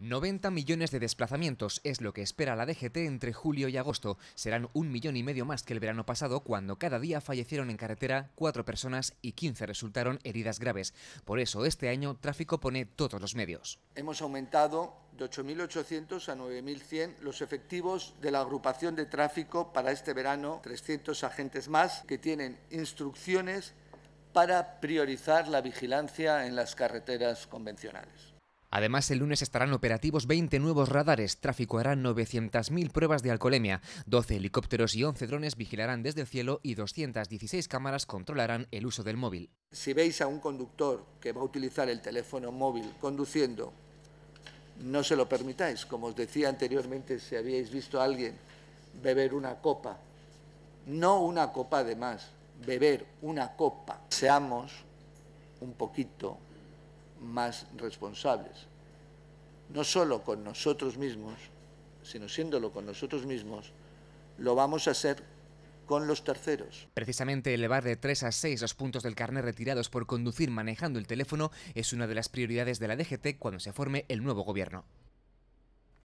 90 millones de desplazamientos es lo que espera la DGT entre julio y agosto. Serán un millón y medio más que el verano pasado, cuando cada día fallecieron en carretera cuatro personas y 15 resultaron heridas graves. Por eso este año Tráfico pone todos los medios. Hemos aumentado de 8.800 a 9.100 los efectivos de la agrupación de tráfico para este verano, 300 agentes más que tienen instrucciones para priorizar la vigilancia en las carreteras convencionales. Además, el lunes estarán operativos 20 nuevos radares, tráfico harán 900.000 pruebas de alcoholemia, 12 helicópteros y 11 drones vigilarán desde el cielo y 216 cámaras controlarán el uso del móvil. Si veis a un conductor que va a utilizar el teléfono móvil conduciendo, no se lo permitáis. Como os decía anteriormente, si habíais visto a alguien beber una copa, no una copa de más, beber una copa, seamos un poquito más responsables, no solo con nosotros mismos, sino siéndolo con nosotros mismos, lo vamos a hacer con los terceros. Precisamente elevar de 3 a 6 los puntos del carnet retirados por conducir manejando el teléfono es una de las prioridades de la DGT cuando se forme el nuevo gobierno.